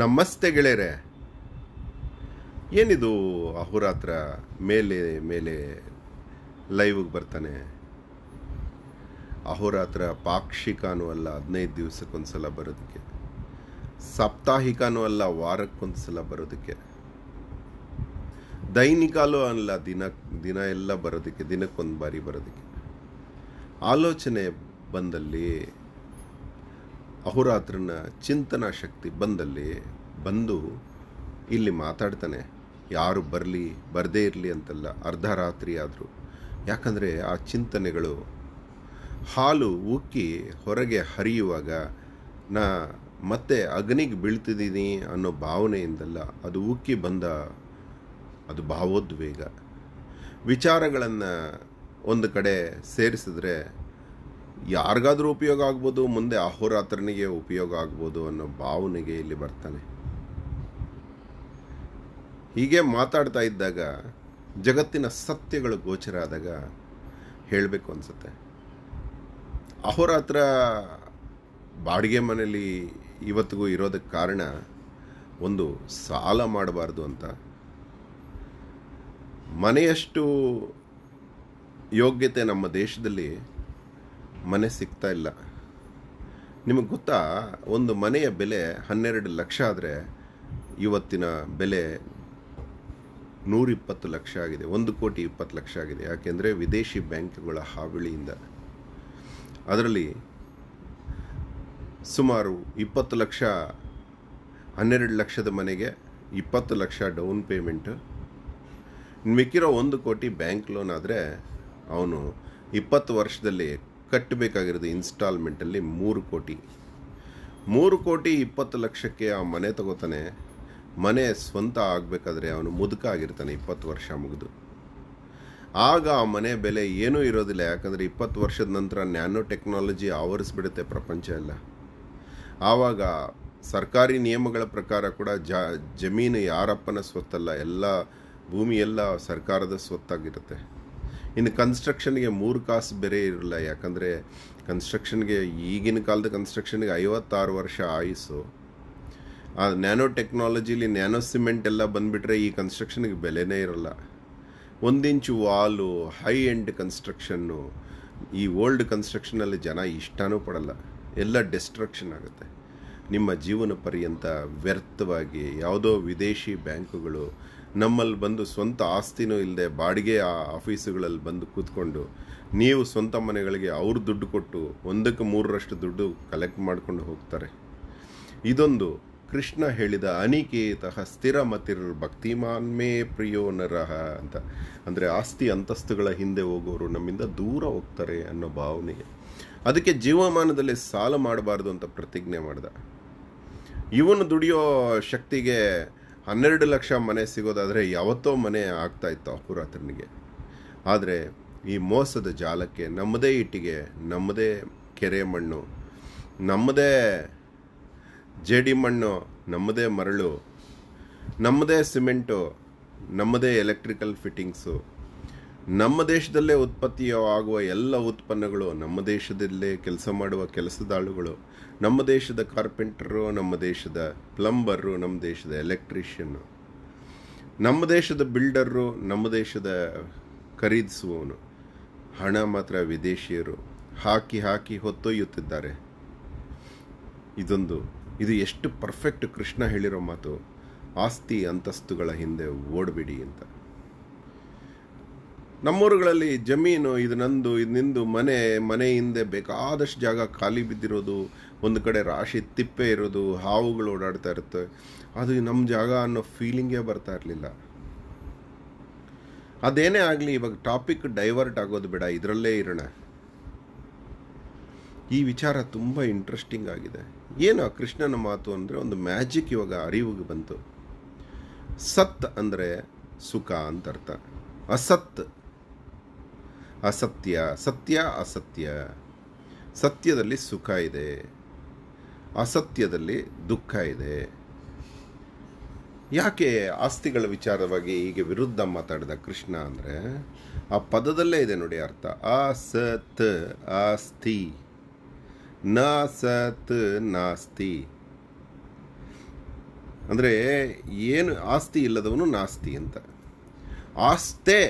ನಮಸ್ತೆ ಗೆಳೆಯರೆ ಏನಿದು ಅಹೋರಾತ್ರ ಮೇಲೆ ಮೇಲೆ ಲೈವ್ಗೆ ಬರ್ತಾನೆ ಅಹೋರಾತ್ರ ಪಾಕ್ಷಿಕನೂ ಅಲ್ಲ ಹದಿನೈದು ಸಲ ಬರೋದಕ್ಕೆ ಸಾಪ್ತಾಹಿಕನೂ ಅಲ್ಲ ಸಲ ಬರೋದಕ್ಕೆ ದೈನಿಕಾಲೂ ಅಲ್ಲ ದಿನ ದಿನ ಎಲ್ಲ ಬರೋದಕ್ಕೆ ದಿನಕ್ಕೊಂದು ಬಾರಿ ಬರೋದಕ್ಕೆ ಆಲೋಚನೆ ಬಂದಲ್ಲಿ ಅಹುರಾತ್ರನ ಚಿಂತನಾ ಶಕ್ತಿ ಬಂದಲ್ಲಿ ಬಂದು ಇಲ್ಲಿ ಮಾತಾಡ್ತಾನೆ ಯಾರು ಬರಲಿ ಬರದೇ ಇರಲಿ ಅಂತಲ್ಲ ಅರ್ಧ ರಾತ್ರಿ ಆದರೂ ಯಾಕಂದರೆ ಆ ಚಿಂತನೆಗಳು ಹಾಲು ಉಕ್ಕಿ ಹೊರಗೆ ಹರಿಯುವಾಗ ನಾ ಮತ್ತೆ ಅಗ್ನಿಗೆ ಬೀಳ್ತಿದ್ದೀನಿ ಅನ್ನೋ ಭಾವನೆಯಿಂದಲ್ಲ ಅದು ಉಕ್ಕಿ ಬಂದ ಅದು ಭಾವೋದ್ವೇಗ ವಿಚಾರಗಳನ್ನು ಒಂದು ಕಡೆ ಸೇರಿಸಿದ್ರೆ ಯಾರಿಗಾದರೂ ಉಪಯೋಗ ಆಗ್ಬೋದು ಮುಂದೆ ಅಹೋರಾತ್ರನಿಗೆ ಉಪಯೋಗ ಆಗ್ಬೋದು ಅನ್ನೋ ಭಾವನೆಗೆ ಇಲ್ಲಿ ಬರ್ತಾನೆ ಹೀಗೆ ಮಾತಾಡ್ತಾ ಇದ್ದಾಗ ಜಗತ್ತಿನ ಸತ್ಯಗಳು ಗೋಚರ ಆದಾಗ ಹೇಳಬೇಕು ಅನಿಸುತ್ತೆ ಅಹೋರಾತ್ರ ಬಾಡಿಗೆ ಮನೆಯಲ್ಲಿ ಇವತ್ತಿಗೂ ಇರೋದಕ್ಕೆ ಕಾರಣ ಒಂದು ಸಾಲ ಮಾಡಬಾರ್ದು ಅಂತ ಮನೆಯಷ್ಟು ಯೋಗ್ಯತೆ ನಮ್ಮ ದೇಶದಲ್ಲಿ ಮನೆ ಸಿಗ್ತಾ ಇಲ್ಲ ನಿಮಗೆ ಗೊತ್ತಾ ಒಂದು ಮನೆಯ ಬೆಲೆ ಹನ್ನೆರಡು ಲಕ್ಷ ಆದರೆ ಇವತ್ತಿನ ಬೆಲೆ ನೂರಿಪ್ಪತ್ತು ಲಕ್ಷ ಆಗಿದೆ ಒಂದು ಕೋಟಿ ಇಪ್ಪತ್ತು ಲಕ್ಷ ಆಗಿದೆ ಯಾಕೆಂದರೆ ವಿದೇಶಿ ಬ್ಯಾಂಕ್ಗಳ ಹಾವಳಿಯಿಂದ ಅದರಲ್ಲಿ ಸುಮಾರು ಇಪ್ಪತ್ತು ಲಕ್ಷ ಹನ್ನೆರಡು ಲಕ್ಷದ ಮನೆಗೆ ಇಪ್ಪತ್ತು ಲಕ್ಷ ಡೌನ್ ಪೇಮೆಂಟು ಮಿಕ್ಕಿರೋ ಒಂದು ಕೋಟಿ ಬ್ಯಾಂಕ್ ಲೋನ್ ಆದರೆ ಅವನು ಇಪ್ಪತ್ತು ವರ್ಷದಲ್ಲಿ ಕಟ್ಟಬೇಕಾಗಿರೋದು ಇನ್ಸ್ಟಾಲ್ಮೆಂಟಲ್ಲಿ ಮೂರು ಕೋಟಿ ಮೂರು ಕೋಟಿ ಇಪ್ಪತ್ತು ಲಕ್ಷಕ್ಕೆ ಆ ಮನೆ ತಗೋತಾನೆ ಮನೆ ಸ್ವಂತ ಆಗಬೇಕಾದ್ರೆ ಅವನು ಮುದುಕ ಆಗಿರ್ತಾನೆ ಇಪ್ಪತ್ತು ವರ್ಷ ಮುಗಿದು ಆಗ ಆ ಮನೆ ಬೆಲೆ ಏನೂ ಇರೋದಿಲ್ಲ ಯಾಕಂದರೆ ಇಪ್ಪತ್ತು ವರ್ಷದ ನಂತರ ನ್ಯಾನೋ ಟೆಕ್ನಾಲಜಿ ಆವರಿಸ್ಬಿಡುತ್ತೆ ಪ್ರಪಂಚ ಎಲ್ಲ ಆವಾಗ ಸರ್ಕಾರಿ ನಿಯಮಗಳ ಪ್ರಕಾರ ಕೂಡ ಜ ಜಮೀನು ಯಾರಪ್ಪನ ಸ್ವತ್ತಲ್ಲ ಎಲ್ಲ ಭೂಮಿಯೆಲ್ಲ ಸರ್ಕಾರದ ಸ್ವತ್ತಾಗಿರುತ್ತೆ ಇನ್ನು ಕನ್ಸ್ಟ್ರಕ್ಷನ್ಗೆ ಮೂರು ಕಾಸು ಬೇರೆ ಇರಲ್ಲ ಯಾಕಂದರೆ ಕನ್ಸ್ಟ್ರಕ್ಷನ್ಗೆ ಈಗಿನ ಕಾಲದ ಕನ್ಸ್ಟ್ರಕ್ಷನ್ಗೆ ಐವತ್ತಾರು ವರ್ಷ ಆಯುಸು ಆ ನ್ಯಾನೋ ಟೆಕ್ನಾಲಜಿಲಿ ನ್ಯಾನೋ ಸಿಮೆಂಟ್ ಎಲ್ಲ ಬಂದುಬಿಟ್ರೆ ಈ ಕನ್ಸ್ಟ್ರಕ್ಷನ್ಗೆ ಬೆಲೆನೇ ಇರಲ್ಲ ಒಂದಿಂಚು ವಾಲು ಹೈ ಎಂಡ್ ಕನ್ಸ್ಟ್ರಕ್ಷನ್ನು ಈ ಓಲ್ಡ್ ಕನ್ಸ್ಟ್ರಕ್ಷನಲ್ಲಿ ಜನ ಇಷ್ಟನೂ ಪಡಲ್ಲ ಎಲ್ಲ ಡಿಸ್ಟ್ರಕ್ಷನ್ ಆಗುತ್ತೆ ನಿಮ್ಮ ಜೀವನ ಪರ್ಯಂತ ವ್ಯರ್ಥವಾಗಿ ಯಾವುದೋ ವಿದೇಶಿ ಬ್ಯಾಂಕುಗಳು ನಮ್ಮಲ್ಲಿ ಬಂದು ಸ್ವಂತ ಆಸ್ತಿನೂ ಇಲ್ಲದೆ ಬಾಡಿಗೆ ಆಫೀಸುಗಳಲ್ಲಿ ಬಂದು ಕೂತ್ಕೊಂಡು ನೀವು ಸ್ವಂತ ಮನೆಗಳಿಗೆ ಅವ್ರ ದುಡ್ಡು ಕೊಟ್ಟು ಒಂದಕ್ಕೆ ಮೂರರಷ್ಟು ದುಡ್ಡು ಕಲೆಕ್ಟ್ ಮಾಡಿಕೊಂಡು ಹೋಗ್ತಾರೆ ಇದೊಂದು ಕೃಷ್ಣ ಹೇಳಿದ ಅನಿಕೇತಃ ಸ್ಥಿರ ಮತಿರ್ ಭಕ್ತಿಮಾನ್ಮೇ ಪ್ರಿಯೋ ನರಹ ಅಂತ ಅಂದರೆ ಆಸ್ತಿ ಅಂತಸ್ತುಗಳ ಹಿಂದೆ ಹೋಗೋರು ನಮ್ಮಿಂದ ದೂರ ಹೋಗ್ತಾರೆ ಅನ್ನೋ ಭಾವನೆ ಅದಕ್ಕೆ ಜೀವಮಾನದಲ್ಲಿ ಸಾಲ ಮಾಡಬಾರ್ದು ಅಂತ ಪ್ರತಿಜ್ಞೆ ಮಾಡಿದ ಇವನು ದುಡಿಯೋ ಶಕ್ತಿಗೆ ಹನ್ನೆರಡು ಲಕ್ಷ ಮನೆ ಸಿಗೋದಾದರೆ ಯಾವತ್ತೋ ಮನೆ ಆಗ್ತಾ ಇತ್ತು ಅಪುರಾತನಿಗೆ ಆದರೆ ಈ ಮೋಸದ ಜಾಲಕ್ಕೆ ನಮ್ಮದೇ ಇಟ್ಟಿಗೆ ನಮ್ಮದೇ ಕೆರೆ ಮಣ್ಣು ನಮ್ಮದೇ ಜೇಡಿ ಮಣ್ಣು ನಮ್ಮದೇ ಮರಳು ನಮ್ಮದೇ ಸಿಮೆಂಟು ನಮ್ಮದೇ ಎಲೆಕ್ಟ್ರಿಕಲ್ ಫಿಟ್ಟಿಂಗ್ಸು ನಮ್ಮ ದೇಶದಲ್ಲೇ ಉತ್ಪತ್ತಿಯಾಗುವ ಎಲ್ಲ ಉತ್ಪನ್ನಗಳು ನಮ್ಮ ದೇಶದಲ್ಲೇ ಕೆಲಸ ಮಾಡುವ ಕೆಲಸದಾಳುಗಳು ನಮ್ಮ ದೇಶದ ಕಾರ್ಪೆಂಟರು ನಮ್ಮ ದೇಶದ ಪ್ಲಂಬರು ನಮ್ಮ ದೇಶದ ಎಲೆಕ್ಟ್ರಿಷಿಯನ್ನು ನಮ್ಮ ದೇಶದ ಬಿಲ್ಡರು ನಮ್ಮ ದೇಶದ ಖರೀದಿಸುವವನು ಹಣ ಮಾತ್ರ ವಿದೇಶಿಯರು ಹಾಕಿ ಹಾಕಿ ಹೊತ್ತೊಯ್ಯುತ್ತಿದ್ದಾರೆ ಇದೊಂದು ಇದು ಎಷ್ಟು ಪರ್ಫೆಕ್ಟ್ ಕೃಷ್ಣ ಹೇಳಿರೋ ಮಾತು ಆಸ್ತಿ ಅಂತಸ್ತುಗಳ ಹಿಂದೆ ಓಡಬಿಡಿ ಅಂತ ನಮ್ಮೂರುಗಳಲ್ಲಿ ಜಮೀನು ಇದು ನಂದು ಇದು ನಿಂದು ಮನೆ ಮನೆ ಹಿಂದೆ ಬೇಕಾದಷ್ಟು ಜಾಗ ಖಾಲಿ ಬಿದ್ದಿರೋದು ಒಂದು ಕಡೆ ರಾಶಿ ತಿಪ್ಪೆ ಇರೋದು ಹಾವುಗಳು ಓಡಾಡ್ತಾ ಇರುತ್ತೆ ಅದು ನಮ್ಮ ಜಾಗ ಅನ್ನೋ ಫೀಲಿಂಗೇ ಬರ್ತಾ ಇರಲಿಲ್ಲ ಅದೇನೇ ಆಗಲಿ ಇವಾಗ ಟಾಪಿಕ್ ಡೈವರ್ಟ್ ಆಗೋದು ಬೇಡ ಇದರಲ್ಲೇ ಇರೋಣ ಈ ವಿಚಾರ ತುಂಬ ಇಂಟ್ರೆಸ್ಟಿಂಗ್ ಆಗಿದೆ ಏನು ಕೃಷ್ಣನ ಮಾತು ಅಂದರೆ ಒಂದು ಮ್ಯಾಜಿಕ್ ಇವಾಗ ಅರಿವಿಗೆ ಬಂತು ಸತ್ ಅಂದರೆ ಸುಖ ಅಂತ ಅರ್ಥ ಅಸತ್ ಅಸತ್ಯ ಸತ್ಯ ಅಸತ್ಯ ಸತ್ಯದಲ್ಲಿ ಸುಖ ಇದೆ ಅಸತ್ಯದಲ್ಲಿ ದುಃಖ ಇದೆ ಯಾಕೆ ಆಸ್ತಿಗಳ ವಿಚಾರವಾಗಿ ಹೀಗೆ ವಿರುದ್ಧ ಮಾತಾಡಿದ ಕೃಷ್ಣ ಅಂದರೆ ಆ ಪದದಲ್ಲೇ ಇದೆ ನೋಡಿ ಅರ್ಥ ಅಸತ್ ಆಸ್ತಿ ನ ಸತ್ ನಾಸ್ತಿ ಅಂದರೆ ಏನು ಆಸ್ತಿ ಇಲ್ಲದವನು ನಾಸ್ತಿ ಅಂತ ಆಸ್ತೆ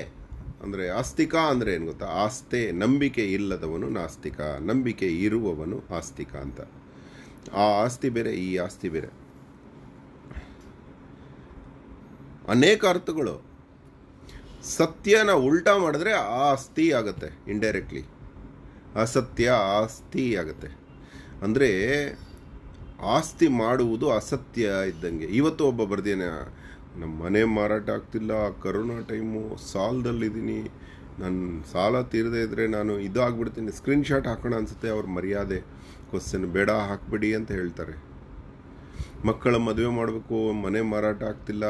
ಅಂದರೆ ಆಸ್ತಿಕ ಅಂದರೆ ಏನು ಗೊತ್ತಾ ಆಸ್ತೆ ನಂಬಿಕೆ ಇಲ್ಲದವನು ನಾಸ್ತಿಕ ನಂಬಿಕೆ ಇರುವವನು ಆಸ್ತಿಕ ಅಂತ ಆ ಆಸ್ತಿ ಬೇರೆ ಈ ಆಸ್ತಿ ಬೇರೆ ಅನೇಕ ಅರ್ಥಗಳು ಸತ್ಯನ ಉಲ್ಟಾ ಮಾಡಿದ್ರೆ ಆಸ್ತಿ ಆಗುತ್ತೆ ಇಂಡೈರೆಕ್ಟ್ಲಿ ಅಸತ್ಯ ಆಸ್ತಿ ಆಗುತ್ತೆ ಅಂದರೆ ಆಸ್ತಿ ಮಾಡುವುದು ಅಸತ್ಯ ಇದ್ದಂಗೆ ಇವತ್ತು ಒಬ್ಬ ಬರ್ದೇನೆ ನಮ್ಮ ಮನೆ ಮಾರಾಟ ಆಗ್ತಿಲ್ಲ ಕರೋನಾ ಟೈಮು ಸಾಲದಲ್ಲಿದ್ದೀನಿ ನನ್ನ ಸಾಲ ತೀರದೇ ಇದ್ದರೆ ನಾನು ಇದಾಗ್ಬಿಡ್ತೀನಿ ಸ್ಕ್ರೀನ್ಶಾಟ್ ಹಾಕೋಣ ಅನಿಸುತ್ತೆ ಅವ್ರ ಮರ್ಯಾದೆ ಕ್ವಶನ್ ಬೇಡ ಹಾಕಬೇಡಿ ಅಂತ ಹೇಳ್ತಾರೆ ಮಕ್ಕಳ ಮದುವೆ ಮಾಡಬೇಕು ಮನೆ ಮಾರಾಟ ಆಗ್ತಿಲ್ಲ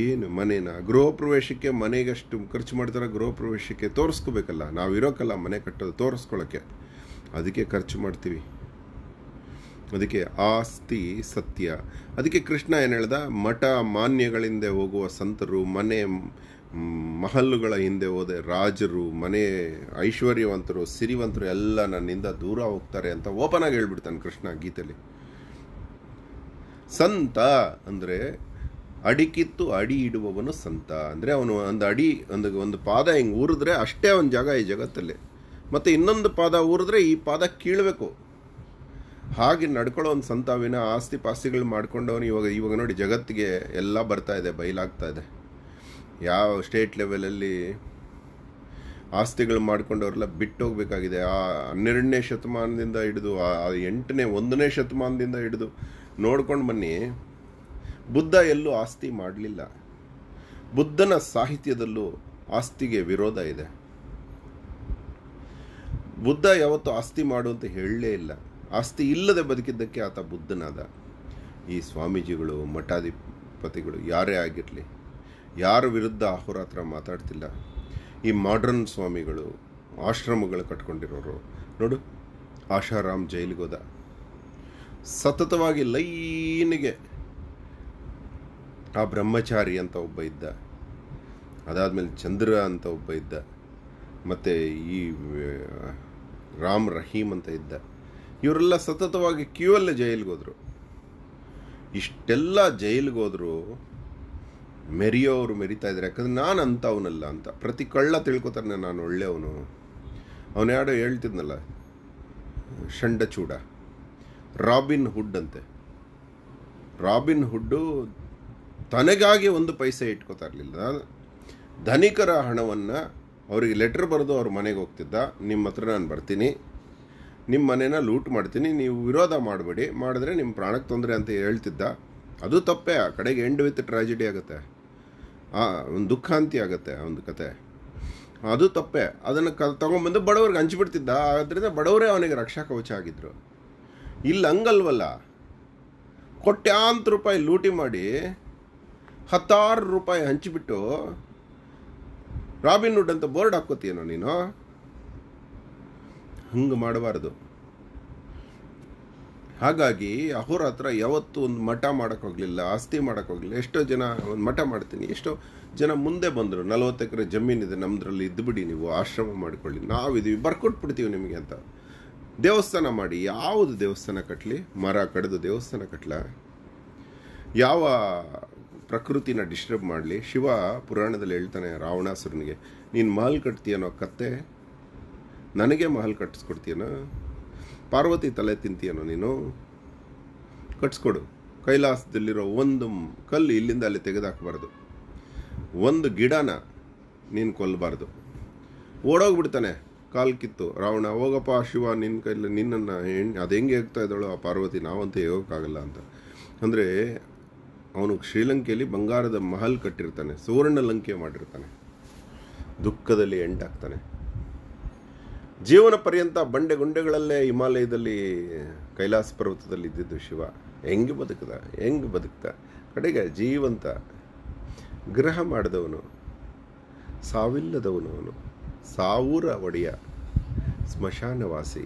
ಏನು ಮನೇನ ಗೃಹ ಪ್ರವೇಶಕ್ಕೆ ಮನೆಗಷ್ಟು ಖರ್ಚು ಮಾಡ್ತಾರೆ ಗೃಹ ಪ್ರವೇಶಕ್ಕೆ ತೋರಿಸ್ಕೋಬೇಕಲ್ಲ ನಾವು ಇರೋಕ್ಕಲ್ಲ ಮನೆ ಕಟ್ಟೋದು ತೋರಿಸ್ಕೊಳ್ಳೋಕ್ಕೆ ಅದಕ್ಕೆ ಖರ್ಚು ಮಾಡ್ತೀವಿ ಅದಕ್ಕೆ ಆಸ್ತಿ ಸತ್ಯ ಅದಕ್ಕೆ ಕೃಷ್ಣ ಏನು ಹೇಳ್ದ ಮಠ ಮಾನ್ಯಗಳಿಂದ ಹೋಗುವ ಸಂತರು ಮನೆ ಮಹಲ್ಲುಗಳ ಹಿಂದೆ ಹೋದೆ ರಾಜರು ಮನೆ ಐಶ್ವರ್ಯವಂತರು ಸಿರಿವಂತರು ಎಲ್ಲ ನನ್ನಿಂದ ದೂರ ಹೋಗ್ತಾರೆ ಅಂತ ಓಪನ್ ಆಗಿ ಹೇಳ್ಬಿಡ್ತಾನೆ ಕೃಷ್ಣ ಗೀತೆಯಲ್ಲಿ ಸಂತ ಅಂದರೆ ಅಡಿಕಿತ್ತು ಅಡಿ ಇಡುವವನು ಸಂತ ಅಂದರೆ ಅವನು ಒಂದು ಅಡಿ ಒಂದು ಒಂದು ಪಾದ ಹಿಂಗೆ ಊರಿದ್ರೆ ಅಷ್ಟೇ ಒಂದು ಜಾಗ ಈ ಜಗತ್ತಲ್ಲಿ ಮತ್ತು ಇನ್ನೊಂದು ಪಾದ ಊರಿದ್ರೆ ಈ ಪಾದ ಕೀಳಬೇಕು ಹಾಗೆ ನಡ್ಕೊಳ್ಳೋ ಒಂದು ಸಂತಾವಿನ ಆಸ್ತಿ ಪಾಸ್ತಿಗಳು ಮಾಡ್ಕೊಂಡವನು ಇವಾಗ ಇವಾಗ ನೋಡಿ ಜಗತ್ತಿಗೆ ಎಲ್ಲ ಬರ್ತಾ ಇದೆ ಬಯಲಾಗ್ತಾ ಇದೆ ಯಾವ ಸ್ಟೇಟ್ ಲೆವೆಲಲ್ಲಿ ಆಸ್ತಿಗಳು ಮಾಡ್ಕೊಂಡವ್ರೆಲ್ಲ ಹೋಗಬೇಕಾಗಿದೆ ಆ ಹನ್ನೆರಡನೇ ಶತಮಾನದಿಂದ ಹಿಡಿದು ಆ ಎಂಟನೇ ಒಂದನೇ ಶತಮಾನದಿಂದ ಹಿಡಿದು ನೋಡ್ಕೊಂಡು ಬನ್ನಿ ಬುದ್ಧ ಎಲ್ಲೂ ಆಸ್ತಿ ಮಾಡಲಿಲ್ಲ ಬುದ್ಧನ ಸಾಹಿತ್ಯದಲ್ಲೂ ಆಸ್ತಿಗೆ ವಿರೋಧ ಇದೆ ಬುದ್ಧ ಯಾವತ್ತೂ ಆಸ್ತಿ ಮಾಡು ಅಂತ ಹೇಳಲೇ ಇಲ್ಲ ಆಸ್ತಿ ಇಲ್ಲದೆ ಬದುಕಿದ್ದಕ್ಕೆ ಆತ ಬುದ್ಧನಾದ ಈ ಸ್ವಾಮೀಜಿಗಳು ಮಠಾಧಿಪತಿಗಳು ಯಾರೇ ಆಗಿರಲಿ ಯಾರ ವಿರುದ್ಧ ಅಹೋರಾತ್ರ ಮಾತಾಡ್ತಿಲ್ಲ ಈ ಮಾಡ್ರನ್ ಸ್ವಾಮಿಗಳು ಆಶ್ರಮಗಳು ಕಟ್ಕೊಂಡಿರೋರು ನೋಡು ಆಶಾರಾಮ್ ಜೈಲಿಗೋದ ಸತತವಾಗಿ ಲೈನಿಗೆ ಆ ಬ್ರಹ್ಮಚಾರಿ ಅಂತ ಒಬ್ಬ ಇದ್ದ ಅದಾದಮೇಲೆ ಚಂದ್ರ ಅಂತ ಒಬ್ಬ ಇದ್ದ ಮತ್ತು ಈ ರಾಮ್ ರಹೀಮ್ ಅಂತ ಇದ್ದ ಇವರೆಲ್ಲ ಸತತವಾಗಿ ಕ್ಯೂ ಅಲ್ಲೇ ಜೈಲಿಗೆ ಹೋದರು ಇಷ್ಟೆಲ್ಲ ಜೈಲಿಗೆ ಹೋದರು ಮೆರೆಯೋರು ಮೆರಿತಾ ಇದ್ದಾರೆ ಯಾಕಂದ್ರೆ ನಾನು ಅಂಥವನಲ್ಲ ಅಂತ ಪ್ರತಿ ಕಳ್ಳ ತಿಳ್ಕೊತಾನೆ ನಾನು ಒಳ್ಳೆಯವನು ಅವನ್ಯಾಡೋ ಹೇಳ್ತಿದ್ನಲ್ಲ ಷಂಡಚೂಡ ರಾಬಿನ್ ಹುಡ್ ಅಂತೆ ರಾಬಿನ್ ಹುಡ್ಡು ತನಗಾಗಿ ಒಂದು ಪೈಸೆ ಇಟ್ಕೋತಾ ಇರಲಿಲ್ಲ ಧನಿಕರ ಹಣವನ್ನು ಅವರಿಗೆ ಲೆಟ್ರ್ ಬರೆದು ಅವ್ರ ಮನೆಗೆ ಹೋಗ್ತಿದ್ದ ನಿಮ್ಮ ಹತ್ರ ನಾನು ಬರ್ತೀನಿ ನಿಮ್ಮ ಮನೇನ ಲೂಟ್ ಮಾಡ್ತೀನಿ ನೀವು ವಿರೋಧ ಮಾಡಬೇಡಿ ಮಾಡಿದ್ರೆ ನಿಮ್ಮ ಪ್ರಾಣಕ್ಕೆ ತೊಂದರೆ ಅಂತ ಹೇಳ್ತಿದ್ದ ಅದು ತಪ್ಪೇ ಆ ಕಡೆಗೆ ಎಂಡ್ ವಿತ್ ಟ್ರಾಜಿಡಿ ಆಗುತ್ತೆ ಆ ಒಂದು ದುಃಖಾಂತಿ ಆಗುತ್ತೆ ಒಂದು ಕತೆ ಅದು ತಪ್ಪೇ ಅದನ್ನು ಕ ತೊಗೊಂಬಂದು ಬಡವ್ರಿಗೆ ಹಂಚಿಬಿಡ್ತಿದ್ದ ಆದ್ದರಿಂದ ಬಡವರೇ ಅವನಿಗೆ ರಕ್ಷಾ ಕವಚ ಆಗಿದ್ದರು ಇಲ್ಲಿ ಹಂಗಲ್ವಲ್ಲ ಕೊಟ್ಟ್ಯಾಂತ ರೂಪಾಯಿ ಲೂಟಿ ಮಾಡಿ ಹತ್ತಾರು ರೂಪಾಯಿ ಹಂಚಿಬಿಟ್ಟು ರಾಬಿನ್ವುಡ್ ಅಂತ ಬೋರ್ಡ್ ಹಾಕ್ಕೋತೀಯನೋ ನೀನು ಹಂಗೆ ಮಾಡಬಾರ್ದು ಹಾಗಾಗಿ ಹತ್ರ ಯಾವತ್ತೂ ಒಂದು ಮಠ ಮಾಡೋಕ್ಕೋಗ್ಲಿಲ್ಲ ಆಸ್ತಿ ಮಾಡೋಕ್ಕೋಗ್ಲಿಲ್ಲ ಎಷ್ಟೋ ಜನ ಒಂದು ಮಠ ಮಾಡ್ತೀನಿ ಎಷ್ಟೋ ಜನ ಮುಂದೆ ಬಂದರು ನಲವತ್ತು ಎಕರೆ ಜಮೀನಿದೆ ನಮ್ಮದ್ರಲ್ಲಿ ಇದ್ದುಬಿಡಿ ನೀವು ಆಶ್ರಮ ಮಾಡಿಕೊಳ್ಳಿ ನಾವಿದ್ದೀವಿ ಬರ್ಕೊಟ್ಬಿಡ್ತೀವಿ ನಿಮಗೆ ಅಂತ ದೇವಸ್ಥಾನ ಮಾಡಿ ಯಾವುದು ದೇವಸ್ಥಾನ ಕಟ್ಟಲಿ ಮರ ಕಡಿದು ದೇವಸ್ಥಾನ ಕಟ್ಟಲ ಯಾವ ಪ್ರಕೃತಿನ ಡಿಸ್ಟರ್ಬ್ ಮಾಡಲಿ ಶಿವ ಪುರಾಣದಲ್ಲಿ ಹೇಳ್ತಾನೆ ರಾವಣಾಸುರನಿಗೆ ನೀನು ಮಾಲ್ ಕಟ್ತೀಯ ಅನ್ನೋ ಕತ್ತೆ ನನಗೆ ಮಹಲ್ ಕಟ್ಟಿಸ್ಕೊಡ್ತೀಯನ ಪಾರ್ವತಿ ತಲೆ ತಿಂತೀಯನೋ ನೀನು ಕಟ್ಸ್ಕೊಡು ಕೈಲಾಸದಲ್ಲಿರೋ ಒಂದು ಕಲ್ಲು ಇಲ್ಲಿಂದ ಅಲ್ಲಿ ತೆಗೆದಾಕಬಾರ್ದು ಒಂದು ಗಿಡನ ನೀನು ಕೊಲ್ಲಬಾರ್ದು ಓಡೋಗ್ಬಿಡ್ತಾನೆ ಕಾಲು ಕಿತ್ತು ರಾವಣ ಹೋಗಪ್ಪ ಶಿವ ನಿನ್ನ ಕೈಲಿ ನಿನ್ನನ್ನು ಹೆಣ್ಣು ಅದು ಹೆಂಗೆ ಹೇಗ್ತಾ ಇದ್ದಾಳೋ ಆ ಪಾರ್ವತಿ ನಾವಂತ ಹೋಗೋಕ್ಕಾಗಲ್ಲ ಅಂತ ಅಂದರೆ ಅವನು ಶ್ರೀಲಂಕೆಯಲ್ಲಿ ಬಂಗಾರದ ಮಹಲ್ ಕಟ್ಟಿರ್ತಾನೆ ಸುವರ್ಣ ಲಂಕೆ ಮಾಡಿರ್ತಾನೆ ದುಃಖದಲ್ಲಿ ಎಂಟಾಗ್ತಾನೆ ಜೀವನ ಪರ್ಯಂತ ಬಂಡೆ ಗುಂಡೆಗಳಲ್ಲೇ ಹಿಮಾಲಯದಲ್ಲಿ ಕೈಲಾಸ ಪರ್ವತದಲ್ಲಿ ಇದ್ದಿದ್ದು ಶಿವ ಹೆಂಗೆ ಬದುಕದ ಹೆಂಗೆ ಬದುಕ್ತ ಕಡೆಗೆ ಜೀವಂತ ಗ್ರಹ ಮಾಡಿದವನು ಸಾವಿಲ್ಲದವನು ಅವನು ಸಾವೂರ ಒಡೆಯ ಸ್ಮಶಾನವಾಸಿ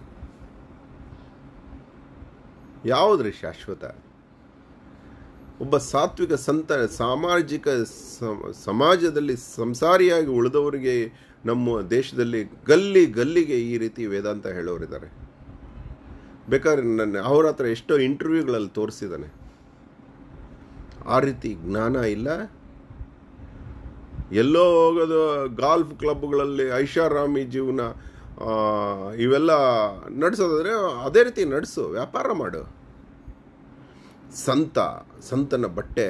ಯಾವುದ್ರಿ ಶಾಶ್ವತ ಒಬ್ಬ ಸಾತ್ವಿಕ ಸಂತ ಸಾಮಾಜಿಕ ಸಮಾಜದಲ್ಲಿ ಸಂಸಾರಿಯಾಗಿ ಉಳಿದವರಿಗೆ ನಮ್ಮ ದೇಶದಲ್ಲಿ ಗಲ್ಲಿ ಗಲ್ಲಿಗೆ ಈ ರೀತಿ ವೇದಾಂತ ಹೇಳೋರಿದ್ದಾರೆ ಬೇಕಾದ್ರೆ ನನ್ನ ಅವ್ರ ಹತ್ರ ಎಷ್ಟೋ ಇಂಟರ್ವ್ಯೂಗಳಲ್ಲಿ ತೋರಿಸಿದ್ದಾನೆ ಆ ರೀತಿ ಜ್ಞಾನ ಇಲ್ಲ ಎಲ್ಲೋ ಹೋಗೋದು ಗಾಲ್ಫ್ ಕ್ಲಬ್ಗಳಲ್ಲಿ ಐಷಾರಾಮಿ ಜೀವನ ಇವೆಲ್ಲ ನಡೆಸೋದಾದರೆ ಅದೇ ರೀತಿ ನಡೆಸು ವ್ಯಾಪಾರ ಮಾಡು ಸಂತ ಸಂತನ ಬಟ್ಟೆ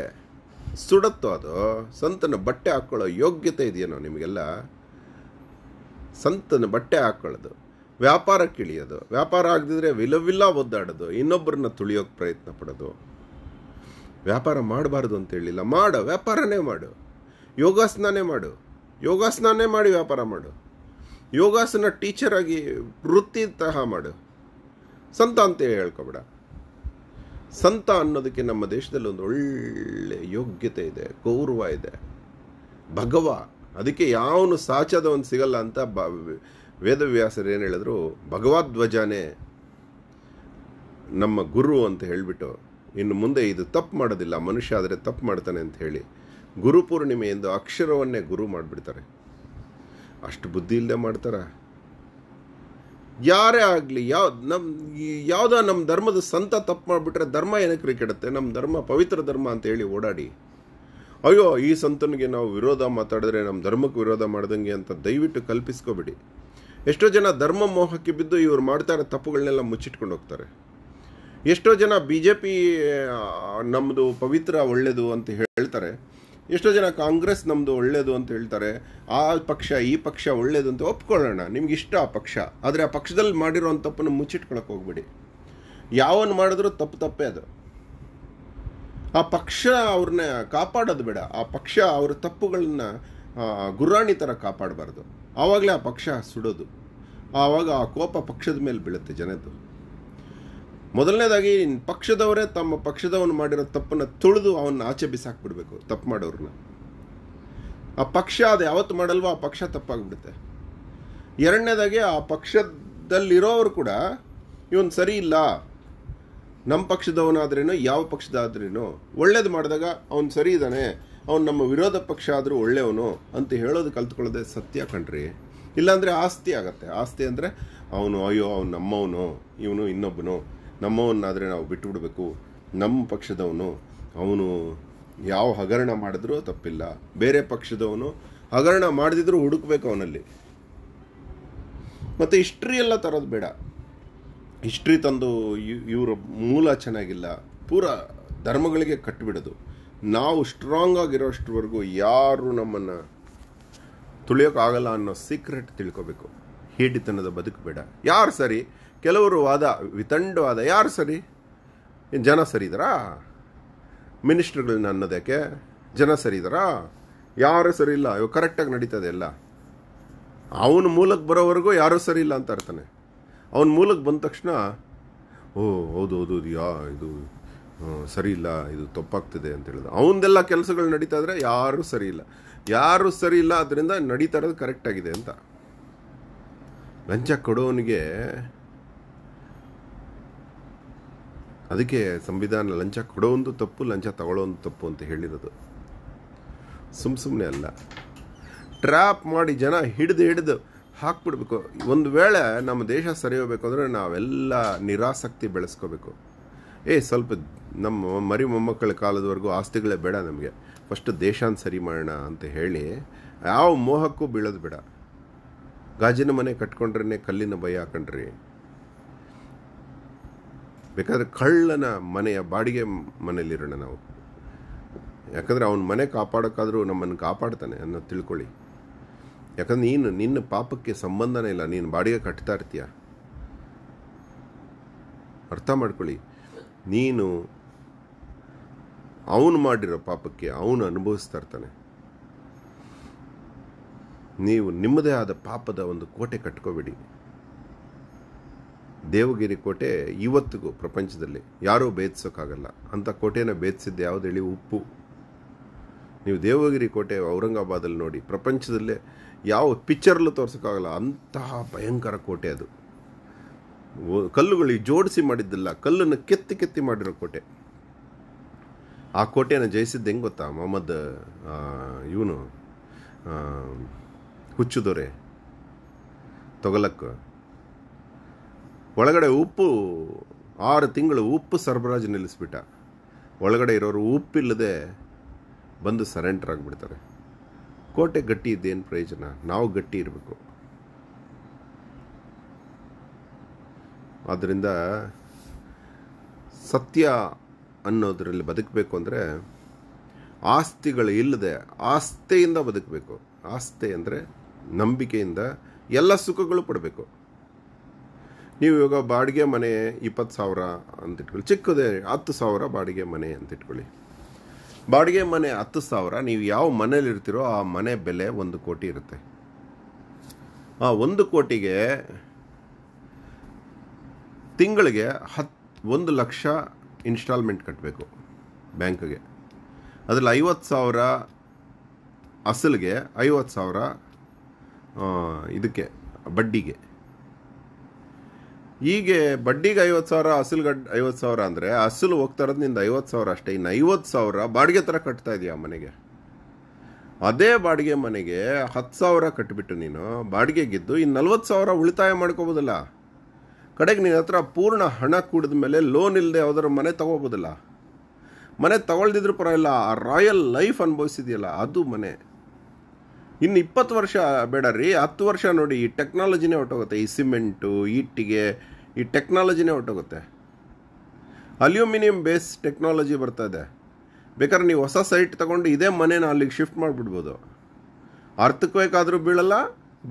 ಸುಡತ್ತೋ ಅದು ಸಂತನ ಬಟ್ಟೆ ಹಾಕ್ಕೊಳ್ಳೋ ಯೋಗ್ಯತೆ ಇದೆಯೇನೋ ನಿಮಗೆಲ್ಲ ಸಂತನ ಬಟ್ಟೆ ಹಾಕೊಳ್ಳೋದು ವ್ಯಾಪಾರಕ್ಕಿಳಿಯೋದು ವ್ಯಾಪಾರ ಆಗದಿದ್ರೆ ವಿಲವಿಲ್ಲ ಒದ್ದಾಡೋದು ಇನ್ನೊಬ್ಬರನ್ನ ತುಳಿಯೋಕೆ ಪ್ರಯತ್ನ ಪಡೋದು ವ್ಯಾಪಾರ ಮಾಡಬಾರ್ದು ಅಂತ ಹೇಳಿಲ್ಲ ಮಾಡು ವ್ಯಾಪಾರನೇ ಮಾಡು ಯೋಗಾಸನನೇ ಮಾಡು ಯೋಗಾಸನನೇ ಮಾಡಿ ವ್ಯಾಪಾರ ಮಾಡು ಯೋಗಾಸನ ಟೀಚರಾಗಿ ವೃತ್ತಿ ತಹ ಮಾಡು ಸಂತ ಅಂತ ಹೇಳ್ಕೊಬೇಡ ಸಂತ ಅನ್ನೋದಕ್ಕೆ ನಮ್ಮ ದೇಶದಲ್ಲಿ ಒಂದು ಒಳ್ಳೆ ಯೋಗ್ಯತೆ ಇದೆ ಗೌರವ ಇದೆ ಭಗವ ಅದಕ್ಕೆ ಯಾವನು ಸಾಚದ ಒಂದು ಸಿಗಲ್ಲ ಅಂತ ಬ ವೇದವ್ಯಾಸರು ಏನು ಹೇಳಿದ್ರು ಭಗವದ್ವಜನೇ ನಮ್ಮ ಗುರು ಅಂತ ಹೇಳಿಬಿಟ್ಟು ಇನ್ನು ಮುಂದೆ ಇದು ತಪ್ಪು ಮಾಡೋದಿಲ್ಲ ಮನುಷ್ಯ ಆದರೆ ತಪ್ಪು ಮಾಡ್ತಾನೆ ಅಂತ ಹೇಳಿ ಗುರು ಪೂರ್ಣಿಮೆ ಎಂದು ಅಕ್ಷರವನ್ನೇ ಗುರು ಮಾಡಿಬಿಡ್ತಾರೆ ಅಷ್ಟು ಬುದ್ಧಿ ಇಲ್ಲದೆ ಮಾಡ್ತಾರ ಯಾರೇ ಆಗಲಿ ಯಾವ ನಮ್ಮ ಯಾವುದೋ ನಮ್ಮ ಧರ್ಮದ ಸಂತ ತಪ್ಪು ಮಾಡಿಬಿಟ್ರೆ ಧರ್ಮ ಏನಕ್ಕೆ ಕೆಡುತ್ತೆ ನಮ್ಮ ಧರ್ಮ ಪವಿತ್ರ ಧರ್ಮ ಅಂತ ಹೇಳಿ ಓಡಾಡಿ ಅಯ್ಯೋ ಈ ಸಂತನಿಗೆ ನಾವು ವಿರೋಧ ಮಾತಾಡಿದ್ರೆ ನಮ್ಮ ಧರ್ಮಕ್ಕೆ ವಿರೋಧ ಮಾಡ್ದಂಗೆ ಅಂತ ದಯವಿಟ್ಟು ಕಲ್ಪಿಸ್ಕೋಬೇಡಿ ಎಷ್ಟೋ ಜನ ಧರ್ಮ ಮೋಹಕ್ಕೆ ಬಿದ್ದು ಇವ್ರು ಮಾಡ್ತಾರೆ ತಪ್ಪುಗಳನ್ನೆಲ್ಲ ಮುಚ್ಚಿಟ್ಕೊಂಡು ಹೋಗ್ತಾರೆ ಎಷ್ಟೋ ಜನ ಬಿ ಜೆ ಪಿ ನಮ್ಮದು ಪವಿತ್ರ ಒಳ್ಳೆಯದು ಅಂತ ಹೇಳ್ತಾರೆ ಎಷ್ಟೋ ಜನ ಕಾಂಗ್ರೆಸ್ ನಮ್ಮದು ಒಳ್ಳೆಯದು ಅಂತ ಹೇಳ್ತಾರೆ ಆ ಪಕ್ಷ ಈ ಪಕ್ಷ ಒಳ್ಳೇದು ಅಂತ ಒಪ್ಕೊಳ್ಳೋಣ ನಿಮ್ಗೆ ಇಷ್ಟ ಆ ಪಕ್ಷ ಆದರೆ ಆ ಪಕ್ಷದಲ್ಲಿ ಮಾಡಿರೋ ತಪ್ಪನ್ನು ಮುಚ್ಚಿಟ್ಕೊಳಕ್ಕೆ ಹೋಗ್ಬೇಡಿ ಯಾವನ್ನು ಮಾಡಿದ್ರೂ ತಪ್ಪು ತಪ್ಪೇ ಅದು ಆ ಪಕ್ಷ ಅವ್ರನ್ನ ಕಾಪಾಡೋದು ಬೇಡ ಆ ಪಕ್ಷ ಅವ್ರ ತಪ್ಪುಗಳನ್ನ ಗುರಾಣಿ ಥರ ಕಾಪಾಡಬಾರ್ದು ಆವಾಗಲೇ ಆ ಪಕ್ಷ ಸುಡೋದು ಆವಾಗ ಆ ಕೋಪ ಪಕ್ಷದ ಮೇಲೆ ಬೀಳುತ್ತೆ ಜನದ್ದು ಮೊದಲನೇದಾಗಿ ಪಕ್ಷದವರೇ ತಮ್ಮ ಪಕ್ಷದವನು ಮಾಡಿರೋ ತಪ್ಪನ್ನು ತುಳಿದು ಅವನ್ನ ಆಚೆ ಬಿಸಾಕ್ಬಿಡ್ಬೇಕು ತಪ್ಪು ಮಾಡೋರನ್ನ ಆ ಪಕ್ಷ ಅದು ಯಾವತ್ತು ಮಾಡಲ್ವೋ ಆ ಪಕ್ಷ ತಪ್ಪಾಗ್ಬಿಡುತ್ತೆ ಎರಡನೇದಾಗಿ ಆ ಪಕ್ಷದಲ್ಲಿರೋವರು ಕೂಡ ಇವನು ಸರಿ ಇಲ್ಲ ನಮ್ಮ ಪಕ್ಷದವನಾದ್ರೇನು ಯಾವ ಪಕ್ಷದಾದ್ರೇನು ಒಳ್ಳೇದು ಮಾಡಿದಾಗ ಅವನು ಸರಿ ಇದ್ದಾನೆ ಅವ್ನು ನಮ್ಮ ವಿರೋಧ ಪಕ್ಷ ಆದರೂ ಒಳ್ಳೆಯವನು ಅಂತ ಹೇಳೋದು ಕಲ್ತ್ಕೊಳ್ಳೋದೆ ಸತ್ಯ ಕಣ್ರಿ ಇಲ್ಲಾಂದರೆ ಆಸ್ತಿ ಆಗತ್ತೆ ಆಸ್ತಿ ಅಂದರೆ ಅವನು ಅಯ್ಯೋ ಅವನು ನಮ್ಮವನು ಇವನು ಇನ್ನೊಬ್ಬನು ನಮ್ಮವನ್ನಾದರೆ ನಾವು ಬಿಟ್ಟುಬಿಡಬೇಕು ನಮ್ಮ ಪಕ್ಷದವನು ಅವನು ಯಾವ ಹಗರಣ ಮಾಡಿದ್ರೂ ತಪ್ಪಿಲ್ಲ ಬೇರೆ ಪಕ್ಷದವನು ಹಗರಣ ಮಾಡಿದಿದ್ರೂ ಹುಡುಕ್ಬೇಕು ಅವನಲ್ಲಿ ಮತ್ತು ಇಷ್ಟ್ರಿ ಎಲ್ಲ ತರೋದು ಬೇಡ ಹಿಸ್ಟ್ರಿ ತಂದು ಇವರ ಮೂಲ ಚೆನ್ನಾಗಿಲ್ಲ ಪೂರ ಧರ್ಮಗಳಿಗೆ ಕಟ್ಟಿಬಿಡೋದು ನಾವು ಸ್ಟ್ರಾಂಗ್ ಆಗಿರೋಷ್ಟರವರೆಗೂ ಯಾರು ನಮ್ಮನ್ನು ತುಳಿಯೋಕ್ಕಾಗಲ್ಲ ಅನ್ನೋ ಸೀಕ್ರೆಟ್ ತಿಳ್ಕೊಬೇಕು ಹೇಡಿತನದ ಬೇಡ ಯಾರು ಸರಿ ಕೆಲವರು ವಾದ ವಿತಂಡವಾದ ಯಾರು ಸರಿ ಜನ ಸರಿದಾರಾ ಮಿನಿಸ್ಟ್ರ್ಗಳನ್ನ ಅನ್ನೋದಕ್ಕೆ ಜನ ಸರಿದಾರಾ ಯಾರು ಸರಿ ಇಲ್ಲ ಇವಾಗ ಕರೆಕ್ಟಾಗಿ ನಡೀತದೆ ಎಲ್ಲ ಅವನ ಮೂಲಕ್ಕೆ ಬರೋವರೆಗೂ ಯಾರೂ ಸರಿ ಇಲ್ಲ ಅಂತ ಇರ್ತಾನೆ ಅವನ ಮೂಲಕ್ಕೆ ಬಂದ ತಕ್ಷಣ ಓ ಹೌದು ಹೌದು ಇದು ಯಾ ಇದು ಸರಿ ಇಲ್ಲ ಇದು ತಪ್ಪಾಗ್ತಿದೆ ಅಂತ ಹೇಳಿದ್ರು ಅವನದೆಲ್ಲ ಕೆಲಸಗಳು ನಡೀತಾ ಇದ್ರೆ ಯಾರೂ ಸರಿ ಇಲ್ಲ ಯಾರೂ ಸರಿ ಇಲ್ಲ ಅದರಿಂದ ನಡೀತಾ ಇರೋದು ಕರೆಕ್ಟಾಗಿದೆ ಅಂತ ಲಂಚ ಕೊಡೋನಿಗೆ ಅದಕ್ಕೆ ಸಂವಿಧಾನ ಲಂಚ ಕೊಡೋಂದು ತಪ್ಪು ಲಂಚ ಒಂದು ತಪ್ಪು ಅಂತ ಹೇಳಿರೋದು ಸುಮ್ಮ ಸುಮ್ಮನೆ ಅಲ್ಲ ಟ್ರ್ಯಾಪ್ ಮಾಡಿ ಜನ ಹಿಡಿದು ಹಿಡಿದು ಹಾಕ್ಬಿಡ್ಬೇಕು ಒಂದು ವೇಳೆ ನಮ್ಮ ದೇಶ ಸರಿ ಹೋಗ್ಬೇಕು ಅಂದರೆ ನಾವೆಲ್ಲ ನಿರಾಸಕ್ತಿ ಬೆಳೆಸ್ಕೋಬೇಕು ಏ ಸ್ವಲ್ಪ ನಮ್ಮ ಮರಿ ಮೊಮ್ಮಕ್ಕಳ ಕಾಲದವರೆಗೂ ಆಸ್ತಿಗಳೇ ಬೇಡ ನಮಗೆ ಫಸ್ಟ್ ದೇಶನ ಸರಿ ಮಾಡೋಣ ಅಂತ ಹೇಳಿ ಯಾವ ಮೋಹಕ್ಕೂ ಬೀಳೋದು ಬೇಡ ಗಾಜಿನ ಮನೆ ಕಟ್ಕೊಂಡ್ರೇ ಕಲ್ಲಿನ ಭಯ ಹಾಕೊಂಡ್ರಿ ಬೇಕಾದ್ರೆ ಕಳ್ಳನ ಮನೆಯ ಬಾಡಿಗೆ ಮನೇಲಿರೋಣ ನಾವು ಯಾಕಂದರೆ ಅವನ ಮನೆ ಕಾಪಾಡೋಕ್ಕಾದರೂ ನಮ್ಮನ್ನು ಕಾಪಾಡ್ತಾನೆ ಅನ್ನೋದು ತಿಳ್ಕೊಳ್ಳಿ ಯಾಕಂದ್ರೆ ನೀನು ನಿನ್ನ ಪಾಪಕ್ಕೆ ಸಂಬಂಧನೇ ಇಲ್ಲ ನೀನು ಬಾಡಿಗೆ ಕಟ್ತಾ ಇರ್ತೀಯ ಅರ್ಥ ಮಾಡ್ಕೊಳ್ಳಿ ನೀನು ಅವನು ಮಾಡಿರೋ ಪಾಪಕ್ಕೆ ಅವನು ಅನುಭವಿಸ್ತಾ ಇರ್ತಾನೆ ನೀವು ನಿಮ್ಮದೇ ಆದ ಪಾಪದ ಒಂದು ಕೋಟೆ ಕಟ್ಕೋಬೇಡಿ ದೇವಗಿರಿ ಕೋಟೆ ಇವತ್ತಿಗೂ ಪ್ರಪಂಚದಲ್ಲಿ ಯಾರೂ ಭೇದಿಸೋಕ್ಕಾಗಲ್ಲ ಅಂಥ ಕೋಟೆನ ಭೇದಿಸಿದ್ದು ಯಾವ್ದು ಹೇಳಿ ಉಪ್ಪು ನೀವು ದೇವಗಿರಿ ಕೋಟೆ ಔರಂಗಾಬಾದಲ್ಲಿ ನೋಡಿ ಪ್ರಪಂಚದಲ್ಲೇ ಯಾವ ಪಿಕ್ಚರ್ಲು ತೋರ್ಸೋಕ್ಕಾಗಲ್ಲ ಅಂತಹ ಭಯಂಕರ ಕೋಟೆ ಅದು ಕಲ್ಲುಗಳಿಗೆ ಜೋಡಿಸಿ ಮಾಡಿದ್ದಿಲ್ಲ ಕಲ್ಲನ್ನು ಕೆತ್ತಿ ಕೆತ್ತಿ ಮಾಡಿರೋ ಕೋಟೆ ಆ ಕೋಟೆಯನ್ನು ಜಯಿಸಿದ್ದು ಹೆಂಗೆ ಗೊತ್ತಾ ಮೊಹಮ್ಮದ್ ಇವನು ಹುಚ್ಚುದೊರೆ ತೊಗಲಕ್ಕ ಒಳಗಡೆ ಉಪ್ಪು ಆರು ತಿಂಗಳು ಉಪ್ಪು ಸರಬರಾಜು ನಿಲ್ಲಿಸ್ಬಿಟ್ಟ ಒಳಗಡೆ ಇರೋರು ಉಪ್ಪಿಲ್ಲದೆ ಬಂದು ಸರೆಂಡರ್ ಆಗಿಬಿಡ್ತಾರೆ ಕೋಟೆ ಗಟ್ಟಿ ಇದ್ದೇನು ಪ್ರಯೋಜನ ನಾವು ಗಟ್ಟಿ ಇರಬೇಕು ಆದ್ದರಿಂದ ಸತ್ಯ ಅನ್ನೋದರಲ್ಲಿ ಬದುಕಬೇಕು ಅಂದರೆ ಆಸ್ತಿಗಳು ಇಲ್ಲದೆ ಆಸ್ತೆಯಿಂದ ಬದುಕಬೇಕು ಆಸ್ತಿ ಅಂದರೆ ನಂಬಿಕೆಯಿಂದ ಎಲ್ಲ ಸುಖಗಳು ಪಡಬೇಕು ನೀವು ಇವಾಗ ಬಾಡಿಗೆ ಮನೆ ಇಪ್ಪತ್ತು ಸಾವಿರ ಅಂತ ಇಟ್ಕೊಳ್ಳಿ ಚಿಕ್ಕದೇ ಹತ್ತು ಸಾವಿರ ಬಾಡಿಗೆ ಮನೆ ಅಂತ ಇಟ್ಕೊಳ್ಳಿ ಬಾಡಿಗೆ ಮನೆ ಹತ್ತು ಸಾವಿರ ನೀವು ಯಾವ ಮನೇಲಿರ್ತೀರೋ ಆ ಮನೆ ಬೆಲೆ ಒಂದು ಕೋಟಿ ಇರುತ್ತೆ ಆ ಒಂದು ಕೋಟಿಗೆ ತಿಂಗಳಿಗೆ ಹತ್ತು ಒಂದು ಲಕ್ಷ ಇನ್ಸ್ಟಾಲ್ಮೆಂಟ್ ಕಟ್ಟಬೇಕು ಬ್ಯಾಂಕ್ಗೆ ಅದರಲ್ಲಿ ಐವತ್ತು ಸಾವಿರ ಅಸಲಿಗೆ ಐವತ್ತು ಸಾವಿರ ಇದಕ್ಕೆ ಬಡ್ಡಿಗೆ ಹೀಗೆ ಬಡ್ಡಿಗೆ ಐವತ್ತು ಸಾವಿರ ಗಡ್ ಐವತ್ತು ಸಾವಿರ ಅಂದರೆ ಅಸಲು ಹೋಗ್ತಾ ಇರೋದು ಐವತ್ತು ಸಾವಿರ ಅಷ್ಟೇ ಇನ್ನು ಐವತ್ತು ಸಾವಿರ ಬಾಡಿಗೆ ಥರ ಕಟ್ತಾ ಇದೆಯಾ ಮನೆಗೆ ಅದೇ ಬಾಡಿಗೆ ಮನೆಗೆ ಹತ್ತು ಸಾವಿರ ಕಟ್ಟಿಬಿಟ್ಟು ನೀನು ಬಾಡಿಗೆಗಿದ್ದು ಇನ್ನು ನಲ್ವತ್ತು ಸಾವಿರ ಉಳಿತಾಯ ಮಾಡ್ಕೋಬೋದಲ್ಲ ಕಡೆಗೆ ನಿನ್ನ ಹತ್ರ ಪೂರ್ಣ ಹಣ ಕೂಡಿದ ಮೇಲೆ ಲೋನ್ ಇಲ್ಲದೆ ಯಾವುದಾದ್ರು ಮನೆ ತೊಗೋಬೋದಲ್ಲ ಮನೆ ತಗೊಳ್ದಿದ್ರು ಪರವಾಗಿಲ್ಲ ಆ ರಾಯಲ್ ಲೈಫ್ ಅನುಭವಿಸಿದೆಯಲ್ಲ ಅದು ಮನೆ ಇನ್ನು ಇಪ್ಪತ್ತು ವರ್ಷ ಬೇಡ ರೀ ಹತ್ತು ವರ್ಷ ನೋಡಿ ಈ ಟೆಕ್ನಾಲಜಿನೇ ಹೊಟ್ಟೋಗುತ್ತೆ ಈ ಸಿಮೆಂಟು ಇಟ್ಟಿಗೆ ಈ ಟೆಕ್ನಾಲಜಿನೇ ಹೊಟ್ಟೋಗುತ್ತೆ ಅಲ್ಯೂಮಿನಿಯಂ ಬೇಸ್ ಟೆಕ್ನಾಲಜಿ ಇದೆ ಬೇಕಾದ್ರೆ ನೀವು ಹೊಸ ಸೈಟ್ ತೊಗೊಂಡು ಇದೇ ಮನೇನ ಅಲ್ಲಿಗೆ ಶಿಫ್ಟ್ ಮಾಡಿಬಿಡ್ಬೋದು ಆದರೂ ಬೀಳಲ್ಲ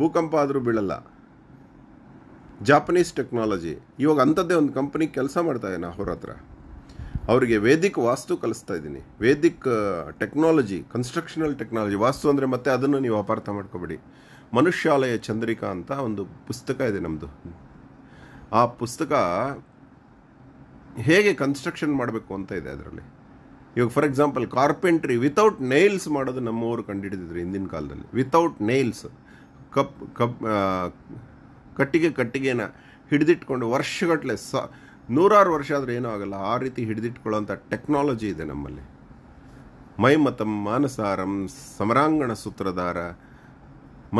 ಭೂಕಂಪ ಆದರೂ ಬೀಳಲ್ಲ ಜಾಪನೀಸ್ ಟೆಕ್ನಾಲಜಿ ಇವಾಗ ಅಂಥದ್ದೇ ಒಂದು ಕಂಪ್ನಿ ಕೆಲಸ ಮಾಡ್ತಾ ನಾ ಅವ್ರ ಹತ್ರ ಅವರಿಗೆ ವೇದಿಕ್ ವಾಸ್ತು ಕಲಿಸ್ತಾ ಇದ್ದೀನಿ vedic technology constructional technology vastu ಅಂದರೆ ಮತ್ತೆ ಅದನ್ನು ನೀವು ಅಪಾರ್ಥ ಮಾಡ್ಕೋಬೇಡಿ ಮನುಷ್ಯಾಲಯ ಚಂದ್ರಿಕಾ ಅಂತ ಒಂದು ಪುಸ್ತಕ ಇದೆ ನಮ್ಮದು ಆ ಪುಸ್ತಕ ಹೇಗೆ ಕನ್ಸ್ಟ್ರಕ್ಷನ್ ಮಾಡಬೇಕು ಅಂತ ಇದೆ ಅದರಲ್ಲಿ ಇವಾಗ for example carpentry without nails ಮಾಡೋದು ನಮ್ಮವರು ಕಂಡುಹಿಡಿದಿದ್ರು ಹಿಂದಿನ ಕಾಲದಲ್ಲಿ ವಿತೌಟ್ ನೇಲ್ಸ್ ಕಪ್ ಕಪ್ ಕಟ್ಟಿಗೆ ಕಟ್ಟಿಗೆನ ಹಿಡಿದಿಟ್ಕೊಂಡು ವರ್ಷಗಟ್ಟಲೆ ಸ ನೂರಾರು ವರ್ಷ ಆದರೆ ಏನೂ ಆಗಲ್ಲ ಆ ರೀತಿ ಹಿಡಿದಿಟ್ಕೊಳ್ಳೋಂಥ ಟೆಕ್ನಾಲಜಿ ಇದೆ ನಮ್ಮಲ್ಲಿ ಮೈಮತಂ ಮಾನಸಾರಂ ಸಮರಾಂಗಣ ಸೂತ್ರಧಾರ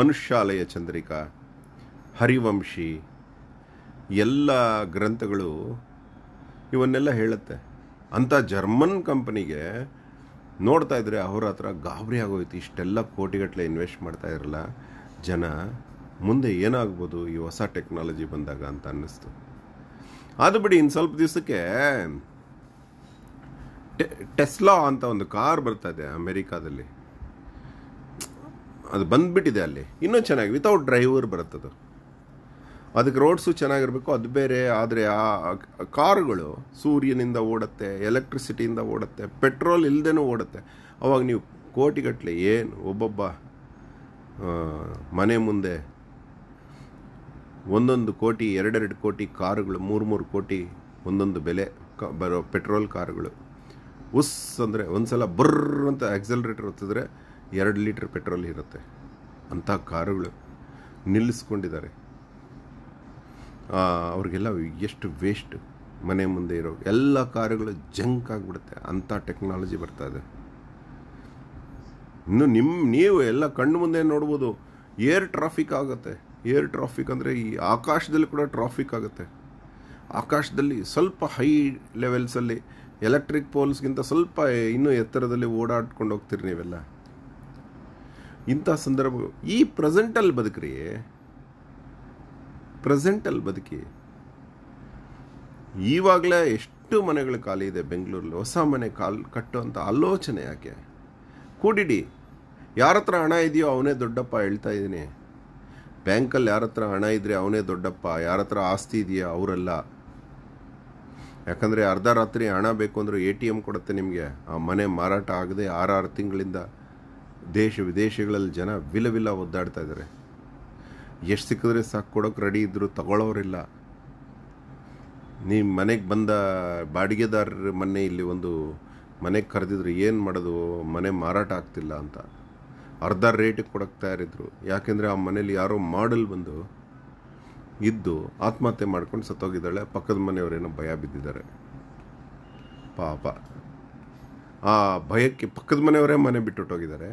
ಮನುಷ್ಯಾಲಯ ಚಂದ್ರಿಕಾ ಹರಿವಂಶಿ ಎಲ್ಲ ಗ್ರಂಥಗಳು ಇವನ್ನೆಲ್ಲ ಹೇಳುತ್ತೆ ಅಂಥ ಜರ್ಮನ್ ಕಂಪನಿಗೆ ನೋಡ್ತಾ ಇದ್ರೆ ಅವ್ರ ಹತ್ರ ಗಾಬರಿ ಆಗೋಯ್ತು ಇಷ್ಟೆಲ್ಲ ಕೋಟಿಗಟ್ಟಲೆ ಇನ್ವೆಸ್ಟ್ ಮಾಡ್ತಾ ಇರಲ್ಲ ಜನ ಮುಂದೆ ಏನಾಗ್ಬೋದು ಈ ಹೊಸ ಟೆಕ್ನಾಲಜಿ ಬಂದಾಗ ಅಂತ ಅನ್ನಿಸ್ತು ಅದು ಬಿಡಿ ಇನ್ನು ಸ್ವಲ್ಪ ದಿವಸಕ್ಕೆ ಟೆಸ್ಲಾ ಅಂತ ಒಂದು ಕಾರ್ ಬರ್ತಾ ಇದೆ ಅಮೇರಿಕಾದಲ್ಲಿ ಅದು ಬಂದುಬಿಟ್ಟಿದೆ ಅಲ್ಲಿ ಇನ್ನೂ ಚೆನ್ನಾಗಿ ವಿತೌಟ್ ಡ್ರೈವರ್ ಬರುತ್ತದು ಅದಕ್ಕೆ ರೋಡ್ಸು ಚೆನ್ನಾಗಿರಬೇಕು ಅದು ಬೇರೆ ಆದರೆ ಆ ಕಾರುಗಳು ಸೂರ್ಯನಿಂದ ಓಡುತ್ತೆ ಎಲೆಕ್ಟ್ರಿಸಿಟಿಯಿಂದ ಓಡುತ್ತೆ ಪೆಟ್ರೋಲ್ ಇಲ್ಲದೇನೂ ಓಡುತ್ತೆ ಅವಾಗ ನೀವು ಕೋಟಿಗಟ್ಟಲೆ ಏನು ಒಬ್ಬೊಬ್ಬ ಮನೆ ಮುಂದೆ ಒಂದೊಂದು ಕೋಟಿ ಎರಡೆರಡು ಕೋಟಿ ಕಾರುಗಳು ಮೂರು ಮೂರು ಕೋಟಿ ಒಂದೊಂದು ಬೆಲೆ ಕ ಬರೋ ಪೆಟ್ರೋಲ್ ಕಾರುಗಳು ಉಸ್ ಅಂದರೆ ಒಂದು ಸಲ ಬರ್ರ್ ಅಂತ ಆಕ್ಸಲ್ರೇಟರ್ ಹೊತ್ತಿದ್ರೆ ಎರಡು ಲೀಟ್ರ್ ಪೆಟ್ರೋಲ್ ಇರುತ್ತೆ ಅಂಥ ಕಾರುಗಳು ನಿಲ್ಲಿಸ್ಕೊಂಡಿದ್ದಾರೆ ಅವ್ರಿಗೆಲ್ಲ ಎಷ್ಟು ವೇಸ್ಟ್ ಮನೆ ಮುಂದೆ ಇರೋ ಎಲ್ಲ ಕಾರುಗಳು ಜಂಕ್ ಆಗಿಬಿಡುತ್ತೆ ಅಂಥ ಟೆಕ್ನಾಲಜಿ ಬರ್ತಾ ಇದೆ ಇನ್ನು ನಿಮ್ಮ ನೀವು ಎಲ್ಲ ಕಣ್ಣು ಮುಂದೆ ನೋಡ್ಬೋದು ಏರ್ ಟ್ರಾಫಿಕ್ ಆಗುತ್ತೆ ಏರ್ ಟ್ರಾಫಿಕ್ ಅಂದರೆ ಈ ಆಕಾಶದಲ್ಲಿ ಕೂಡ ಟ್ರಾಫಿಕ್ ಆಗುತ್ತೆ ಆಕಾಶದಲ್ಲಿ ಸ್ವಲ್ಪ ಹೈ ಲೆವೆಲ್ಸಲ್ಲಿ ಎಲೆಕ್ಟ್ರಿಕ್ ಪೋಲ್ಸ್ಗಿಂತ ಸ್ವಲ್ಪ ಇನ್ನೂ ಎತ್ತರದಲ್ಲಿ ಓಡಾಡ್ಕೊಂಡು ಹೋಗ್ತೀರಿ ನೀವೆಲ್ಲ ಇಂಥ ಸಂದರ್ಭ ಈ ಪ್ರೆಸೆಂಟಲ್ಲಿ ಬದುಕ್ರಿ ಪ್ರೆಸೆಂಟಲ್ಲಿ ಬದುಕಿ ಈವಾಗಲೇ ಎಷ್ಟು ಮನೆಗಳು ಖಾಲಿ ಇದೆ ಬೆಂಗಳೂರಲ್ಲಿ ಹೊಸ ಮನೆ ಕಾಲ್ ಕಟ್ಟುವಂಥ ಆಲೋಚನೆ ಯಾಕೆ ಕೂಡಿಡಿ ಯಾರ ಹತ್ರ ಹಣ ಇದೆಯೋ ಅವನೇ ದೊಡ್ಡಪ್ಪ ಹೇಳ್ತಾ ಇದ್ದೀನಿ ಬ್ಯಾಂಕಲ್ಲಿ ಯಾರ ಹತ್ರ ಹಣ ಇದ್ದರೆ ಅವನೇ ದೊಡ್ಡಪ್ಪ ಯಾರ ಹತ್ರ ಆಸ್ತಿ ಇದೆಯಾ ಅವರಲ್ಲ ಯಾಕಂದರೆ ಅರ್ಧ ರಾತ್ರಿ ಹಣ ಬೇಕು ಅಂದರೆ ಎ ಟಿ ಎಮ್ ಕೊಡುತ್ತೆ ನಿಮಗೆ ಆ ಮನೆ ಮಾರಾಟ ಆಗದೆ ಆರಾರು ತಿಂಗಳಿಂದ ದೇಶ ವಿದೇಶಗಳಲ್ಲಿ ಜನ ವಿಲ ವಿಲ ಒದ್ದಾಡ್ತಾ ಇದ್ದಾರೆ ಎಷ್ಟು ಸಿಕ್ಕಿದ್ರೆ ಸಾಕು ಕೊಡೋಕೆ ರೆಡಿ ಇದ್ದರೂ ತಗೊಳ್ಳೋರಿಲ್ಲ ನಿಮ್ಮ ಮನೆಗೆ ಬಂದ ಬಾಡಿಗೆದಾರರು ಮೊನ್ನೆ ಇಲ್ಲಿ ಒಂದು ಮನೆಗೆ ಕರೆದಿದ್ರು ಏನು ಮಾಡೋದು ಮನೆ ಮಾರಾಟ ಆಗ್ತಿಲ್ಲ ಅಂತ ಅರ್ಧ ರೇಟಿಗೆ ಕೊಡಕ್ಕೆ ತಯಾರಿದ್ರು ಯಾಕೆಂದರೆ ಆ ಮನೇಲಿ ಯಾರೋ ಮಾಡಲ್ ಬಂದು ಇದ್ದು ಆತ್ಮಹತ್ಯೆ ಮಾಡ್ಕೊಂಡು ಸತ್ತೋಗಿದ್ದಾಳೆ ಪಕ್ಕದ ಮನೆಯವರೇನೋ ಭಯ ಬಿದ್ದಿದ್ದಾರೆ ಪಾಪ ಆ ಭಯಕ್ಕೆ ಪಕ್ಕದ ಮನೆಯವರೇ ಮನೆ ಬಿಟ್ಟುಟ್ಟೋಗಿದ್ದಾರೆ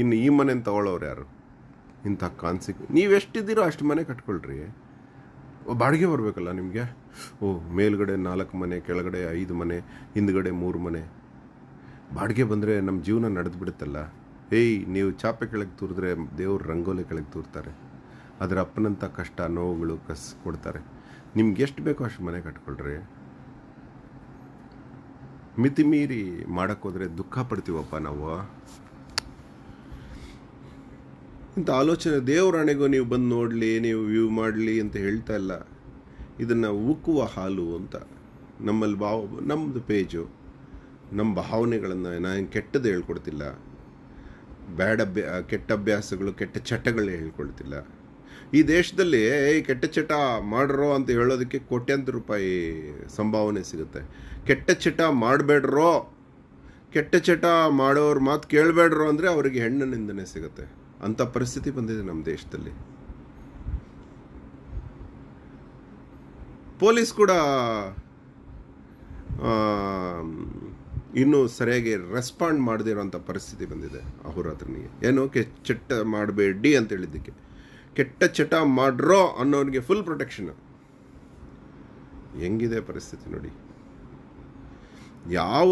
ಇನ್ನು ಈ ಮನೇನ ತಗೊಳ್ಳೋರು ಯಾರು ಇಂಥ ಕಾನ್ಸಿಕ್ ನೀವೆಷ್ಟಿದ್ದೀರೋ ಅಷ್ಟು ಮನೆ ಕಟ್ಕೊಳ್ರಿ ಬಾಡಿಗೆ ಬರಬೇಕಲ್ಲ ನಿಮಗೆ ಓ ಮೇಲ್ಗಡೆ ನಾಲ್ಕು ಮನೆ ಕೆಳಗಡೆ ಐದು ಮನೆ ಹಿಂದ್ಗಡೆ ಮೂರು ಮನೆ ಬಾಡಿಗೆ ಬಂದರೆ ನಮ್ಮ ಜೀವನ ನಡೆದು ಬಿಡುತ್ತಲ್ಲ ಏಯ್ ನೀವು ಚಾಪೆ ಕೆಳಗೆ ತೂರಿದ್ರೆ ದೇವ್ರ ರಂಗೋಲಿ ಕೆಳಗೆ ತೂರ್ತಾರೆ ಅದರ ಅಪ್ಪನಂಥ ಕಷ್ಟ ನೋವುಗಳು ಕಸ್ ಕೊಡ್ತಾರೆ ನಿಮ್ಗೆ ಎಷ್ಟು ಬೇಕೋ ಅಷ್ಟು ಮನೆ ಕಟ್ಕೊಳ್ರಿ ಮಿತಿ ಮೀರಿ ಮಾಡೋಕ್ಕೋದ್ರೆ ದುಃಖ ಪಡ್ತೀವಪ್ಪ ನಾವು ಇಂಥ ಆಲೋಚನೆ ಹಣೆಗೂ ನೀವು ಬಂದು ನೋಡಲಿ ನೀವು ವ್ಯೂ ಮಾಡಲಿ ಅಂತ ಹೇಳ್ತಾ ಇಲ್ಲ ಇದನ್ನು ಉಕ್ಕುವ ಹಾಲು ಅಂತ ನಮ್ಮಲ್ಲಿ ಭಾವ ನಮ್ಮದು ಪೇಜು ನಮ್ಮ ಭಾವನೆಗಳನ್ನು ನಾನು ಕೆಟ್ಟದ್ದು ಹೇಳ್ಕೊಡ್ತಿಲ್ಲ ಬ್ಯಾಡ್ ಅಭ್ಯ ಕೆಟ್ಟ ಅಭ್ಯಾಸಗಳು ಕೆಟ್ಟ ಚಟಗಳು ಹೇಳ್ಕೊಳ್ತಿಲ್ಲ ಈ ದೇಶದಲ್ಲಿ ಕೆಟ್ಟ ಚಟ ಮಾಡ್ರೋ ಅಂತ ಹೇಳೋದಕ್ಕೆ ಕೋಟ್ಯಂತರ ರೂಪಾಯಿ ಸಂಭಾವನೆ ಸಿಗುತ್ತೆ ಕೆಟ್ಟ ಚಟ ಮಾಡಬೇಡ್ರೋ ಕೆಟ್ಟ ಚಟ ಮಾಡೋರ ಮಾತು ಕೇಳಬೇಡ್ರೋ ಅಂದರೆ ಅವರಿಗೆ ಹೆಣ್ಣು ನಿಂದನೆ ಸಿಗುತ್ತೆ ಅಂಥ ಪರಿಸ್ಥಿತಿ ಬಂದಿದೆ ನಮ್ಮ ದೇಶದಲ್ಲಿ ಪೊಲೀಸ್ ಕೂಡ ಇನ್ನೂ ಸರಿಯಾಗಿ ರೆಸ್ಪಾಂಡ್ ಮಾಡದಿರೋಂಥ ಪರಿಸ್ಥಿತಿ ಬಂದಿದೆ ಅಹೋರಾತ್ರಿನಿಗೆ ಏನು ಕೆಟ್ಟ ಮಾಡಬೇಡಿ ಅಂತ ಹೇಳಿದ್ದಕ್ಕೆ ಕೆಟ್ಟ ಚಟ ಮಾಡ್ರೋ ಅನ್ನೋನಿಗೆ ಫುಲ್ ಪ್ರೊಟೆಕ್ಷನ್ ಹೆಂಗಿದೆ ಪರಿಸ್ಥಿತಿ ನೋಡಿ ಯಾವ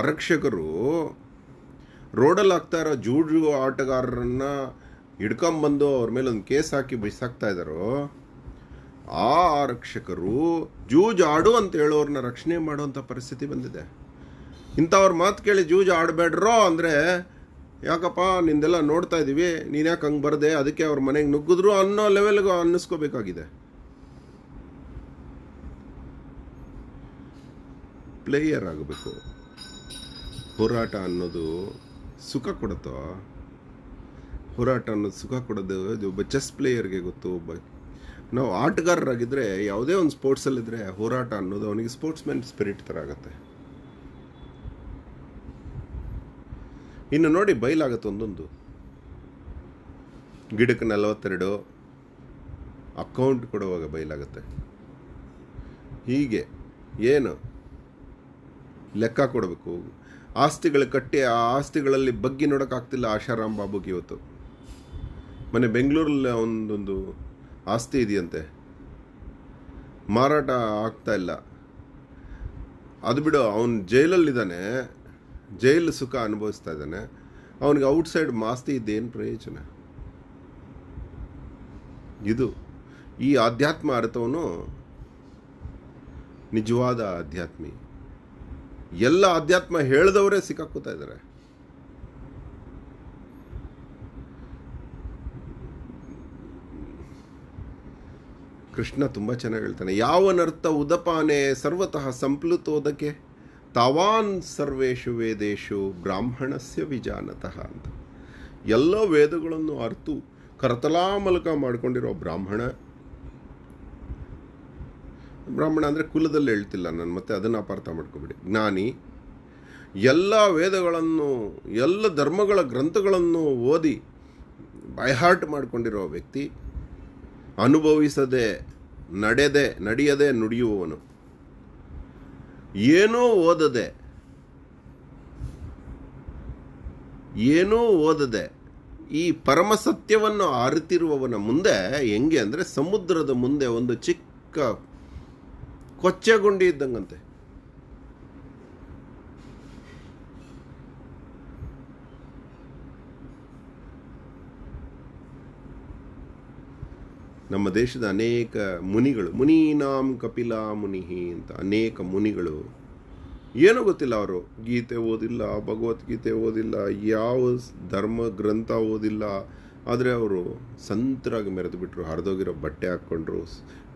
ಆರಕ್ಷಕರು ರೋಡಲ್ಲಿ ಆಗ್ತಾ ಇರೋ ಜೂಜು ಆಟಗಾರರನ್ನು ಹಿಡ್ಕೊಂಬಂದು ಅವ್ರ ಮೇಲೆ ಒಂದು ಕೇಸ್ ಹಾಕಿ ಬಿಸಾಕ್ತಾ ಇದ್ದಾರೋ ಆ ಆರಕ್ಷಕರು ಜೂಜಾಡು ಅಂತ ಹೇಳೋರನ್ನ ರಕ್ಷಣೆ ಮಾಡುವಂಥ ಪರಿಸ್ಥಿತಿ ಬಂದಿದೆ ಇಂಥವ್ರ ಮಾತು ಕೇಳಿ ಜೂಜು ಆಡಬೇಡ್ರೋ ಅಂದರೆ ಯಾಕಪ್ಪ ನಿಂದೆಲ್ಲ ನೋಡ್ತಾ ಇದ್ದೀವಿ ನೀನು ಯಾಕೆ ಹಂಗೆ ಬರದೆ ಅದಕ್ಕೆ ಅವ್ರ ಮನೆಗೆ ನುಗ್ಗಿದ್ರು ಅನ್ನೋ ಲೆವೆಲ್ಗೆ ಅನ್ನಿಸ್ಕೋಬೇಕಾಗಿದೆ ಪ್ಲೇಯರ್ ಆಗಬೇಕು ಹೋರಾಟ ಅನ್ನೋದು ಸುಖ ಕೊಡುತ್ತೋ ಹೋರಾಟ ಅನ್ನೋದು ಸುಖ ಕೊಡೋದು ಒಬ್ಬ ಚೆಸ್ ಪ್ಲೇಯರ್ಗೆ ಗೊತ್ತು ಒಬ್ಬ ನಾವು ಆಟಗಾರರಾಗಿದ್ದರೆ ಯಾವುದೇ ಒಂದು ಸ್ಪೋರ್ಟ್ಸಲ್ಲಿದ್ದರೆ ಹೋರಾಟ ಅನ್ನೋದು ಅವನಿಗೆ ಮ್ಯಾನ್ ಸ್ಪಿರಿಟ್ ಥರ ಆಗುತ್ತೆ ಇನ್ನು ನೋಡಿ ಬಯಲಾಗುತ್ತೆ ಒಂದೊಂದು ಗಿಡಕ್ಕೆ ನಲವತ್ತೆರಡು ಅಕೌಂಟ್ ಕೊಡುವಾಗ ಬಯಲಾಗುತ್ತೆ ಹೀಗೆ ಏನು ಲೆಕ್ಕ ಕೊಡಬೇಕು ಆಸ್ತಿಗಳು ಕಟ್ಟಿ ಆ ಆಸ್ತಿಗಳಲ್ಲಿ ಬಗ್ಗಿ ನೋಡೋಕ್ಕಾಗ್ತಿಲ್ಲ ಆಶಾರಾಮ್ ಬಾಬುಗೆ ಇವತ್ತು ಮನೆ ಬೆಂಗಳೂರಲ್ಲಿ ಒಂದೊಂದು ಆಸ್ತಿ ಇದೆಯಂತೆ ಮಾರಾಟ ಆಗ್ತಾ ಇಲ್ಲ ಅದು ಬಿಡು ಅವನು ಜೈಲಲ್ಲಿದ್ದಾನೆ ಜೈಲು ಸುಖ ಅನುಭವಿಸ್ತಾ ಇದ್ದಾನೆ ಅವನಿಗೆ ಔಟ್ಸೈಡ್ ಮಾಸ್ತಿ ಇದ್ದೇನು ಪ್ರಯೋಜನ ಇದು ಈ ಆಧ್ಯಾತ್ಮ ಅರ್ಥವನ್ನು ನಿಜವಾದ ಆಧ್ಯಾತ್ಮಿ ಎಲ್ಲ ಆಧ್ಯಾತ್ಮ ಹೇಳಿದವರೇ ಸಿಕ್ಕಾಕೋತಾ ಇದ್ದಾರೆ ಕೃಷ್ಣ ತುಂಬ ಚೆನ್ನಾಗಿ ಹೇಳ್ತಾನೆ ಯಾವನರ್ಥ ಉದಪಾನೆ ಸರ್ವತಃ ಸಂಪ್ಲುತ್ತೋದಕ್ಕೆ ತವಾನ್ ಸರ್ವೇಶು ವೇದೇಶು ಬ್ರಾಹ್ಮಣಸ್ಯ ವಿಜಾನತಃ ಅಂತ ಎಲ್ಲ ವೇದಗಳನ್ನು ಅರ್ತು ಕರತಲಾಮಲಕ ಮಾಡಿಕೊಂಡಿರೋ ಬ್ರಾಹ್ಮಣ ಬ್ರಾಹ್ಮಣ ಅಂದರೆ ಕುಲದಲ್ಲಿ ಹೇಳ್ತಿಲ್ಲ ನಾನು ಮತ್ತೆ ಅದನ್ನು ಅಪಾರ್ಥ ಮಾಡ್ಕೊಬಿಡಿ ಜ್ಞಾನಿ ಎಲ್ಲ ವೇದಗಳನ್ನು ಎಲ್ಲ ಧರ್ಮಗಳ ಗ್ರಂಥಗಳನ್ನು ಓದಿ ಬೈಹಾರ್ಟ್ ಮಾಡಿಕೊಂಡಿರೋ ವ್ಯಕ್ತಿ ಅನುಭವಿಸದೆ ನಡೆದೆ ನಡೆಯದೆ ನುಡಿಯುವವನು ಏನೂ ಓದದೆ ಏನೂ ಓದದೆ ಈ ಪರಮಸತ್ಯವನ್ನು ಅರಿತಿರುವವನ ಮುಂದೆ ಹೆಂಗೆ ಅಂದರೆ ಸಮುದ್ರದ ಮುಂದೆ ಒಂದು ಚಿಕ್ಕ ಕೊಚ್ಚೆ ಗುಂಡಿ ಇದ್ದಂಗಂತೆ ನಮ್ಮ ದೇಶದ ಅನೇಕ ಮುನಿಗಳು ನಾಮ್ ಕಪಿಲಾ ಮುನಿಹಿ ಅಂತ ಅನೇಕ ಮುನಿಗಳು ಏನೂ ಗೊತ್ತಿಲ್ಲ ಅವರು ಗೀತೆ ಓದಿಲ್ಲ ಭಗವದ್ಗೀತೆ ಓದಿಲ್ಲ ಯಾವ ಧರ್ಮ ಗ್ರಂಥ ಓದಿಲ್ಲ ಆದರೆ ಅವರು ಸಂತರಾಗಿ ಮೆರೆದು ಬಿಟ್ಟರು ಹರಿದೋಗಿರೋ ಬಟ್ಟೆ ಹಾಕ್ಕೊಂಡ್ರು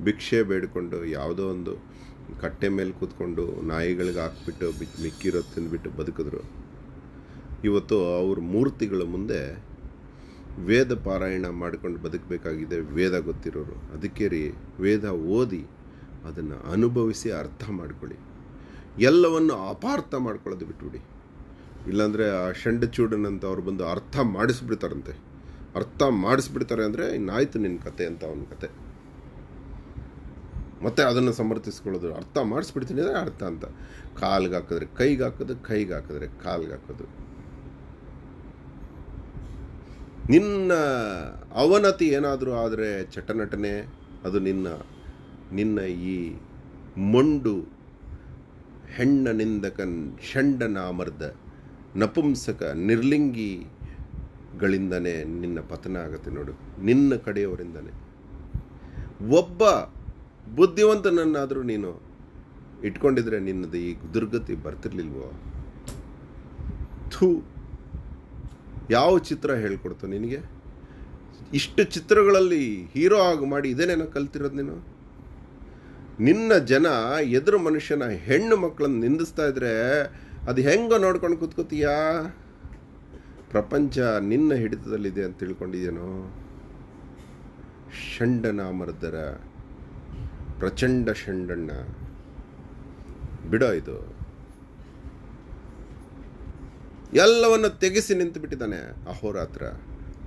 ಭಿಕ್ಷೆ ಬೇಡಿಕೊಂಡು ಯಾವುದೋ ಒಂದು ಕಟ್ಟೆ ಮೇಲೆ ಕೂತ್ಕೊಂಡು ನಾಯಿಗಳಿಗೆ ಹಾಕ್ಬಿಟ್ಟು ಬಿ ಮಿಕ್ಕಿರೋ ತಿಂದುಬಿಟ್ಟು ಬದುಕಿದ್ರು ಇವತ್ತು ಅವ್ರ ಮೂರ್ತಿಗಳ ಮುಂದೆ ವೇದ ಪಾರಾಯಣ ಮಾಡಿಕೊಂಡು ಬದುಕಬೇಕಾಗಿದೆ ವೇದ ಗೊತ್ತಿರೋರು ಅದಕ್ಕೆ ರೀ ವೇದ ಓದಿ ಅದನ್ನು ಅನುಭವಿಸಿ ಅರ್ಥ ಮಾಡ್ಕೊಳ್ಳಿ ಎಲ್ಲವನ್ನು ಅಪಾರ್ಥ ಮಾಡ್ಕೊಳ್ಳೋದು ಬಿಟ್ಬಿಡಿ ಇಲ್ಲಾಂದರೆ ಆ ಚೂಡನ್ ಅಂತ ಅವ್ರು ಬಂದು ಅರ್ಥ ಮಾಡಿಸ್ಬಿಡ್ತಾರಂತೆ ಅರ್ಥ ಮಾಡಿಸ್ಬಿಡ್ತಾರೆ ಅಂದರೆ ಇನ್ನಾಯ್ತು ನಿನ್ನ ಕತೆ ಅಂತ ಅವನ ಕತೆ ಮತ್ತೆ ಅದನ್ನು ಸಮರ್ಥಿಸ್ಕೊಳ್ಳೋದು ಅರ್ಥ ಮಾಡಿಸ್ಬಿಡ್ತೀನಿ ಅಂದರೆ ಅರ್ಥ ಅಂತ ಕಾಲ್ಗೆ ಹಾಕಿದ್ರೆ ಕೈಗೆ ಹಾಕೋದು ಕೈಗೆ ಹಾಕಿದ್ರೆ ಕಾಲ್ಗೆ ಹಾಕೋದು ನಿನ್ನ ಅವನತಿ ಏನಾದರೂ ಆದರೆ ಚಟನಟನೆ ಅದು ನಿನ್ನ ನಿನ್ನ ಈ ಮೊಂಡು ಹೆಣ್ಣ ನಿಂದಕನ್ ಷಂಡನಾಮರ್ದ ನಪುಂಸಕ ನಿರ್ಲಿಂಗಿಗಳಿಂದನೇ ನಿನ್ನ ಪತನ ಆಗುತ್ತೆ ನೋಡು ನಿನ್ನ ಕಡೆಯವರಿಂದನೇ ಒಬ್ಬ ಬುದ್ಧಿವಂತನನ್ನಾದರೂ ನೀನು ಇಟ್ಕೊಂಡಿದ್ರೆ ನಿನ್ನದು ಈ ದುರ್ಗತಿ ಬರ್ತಿರ್ಲಿಲ್ವೋ ಥೂ ಯಾವ ಚಿತ್ರ ಹೇಳ್ಕೊಡ್ತು ನಿನಗೆ ಇಷ್ಟು ಚಿತ್ರಗಳಲ್ಲಿ ಹೀರೋ ಆಗಿ ಮಾಡಿ ಇದೇನೇನೋ ಕಲ್ತಿರೋದು ನೀನು ನಿನ್ನ ಜನ ಎದುರು ಮನುಷ್ಯನ ಹೆಣ್ಣು ಮಕ್ಕಳನ್ನು ನಿಂದಿಸ್ತಾ ಇದ್ರೆ ಅದು ಹೆಂಗೋ ನೋಡ್ಕೊಂಡು ಕೂತ್ಕೋತೀಯಾ ಪ್ರಪಂಚ ನಿನ್ನ ಹಿಡಿತದಲ್ಲಿದೆ ಅಂತ ತಿಳ್ಕೊಂಡಿದ್ದೇನೋ ಷಂಡನ ಮರ್ದರ ಪ್ರಚಂಡ ಷಂಡಣ್ಣ ಬಿಡೋ ಇದು ಎಲ್ಲವನ್ನು ತೆಗೆಸಿ ನಿಂತು ಬಿಟ್ಟಿದ್ದಾನೆ ಅಹೋರಾತ್ರ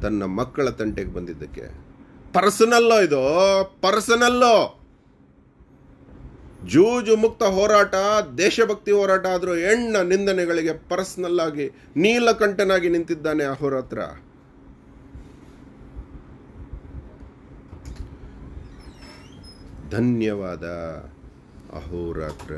ತನ್ನ ಮಕ್ಕಳ ತಂಟೆಗೆ ಬಂದಿದ್ದಕ್ಕೆ ಪರ್ಸನಲ್ಲೋ ಇದು ಪರ್ಸನಲ್ಲೋ ಜೂಜು ಮುಕ್ತ ಹೋರಾಟ ದೇಶಭಕ್ತಿ ಹೋರಾಟ ಆದರೂ ಹೆಣ್ಣ ನಿಂದನೆಗಳಿಗೆ ಪರ್ಸನಲ್ ನೀಲಕಂಠನಾಗಿ ನಿಂತಿದ್ದಾನೆ ಅಹೋರಾತ್ರ ಧನ್ಯವಾದ ಅಹೋರಾತ್ರ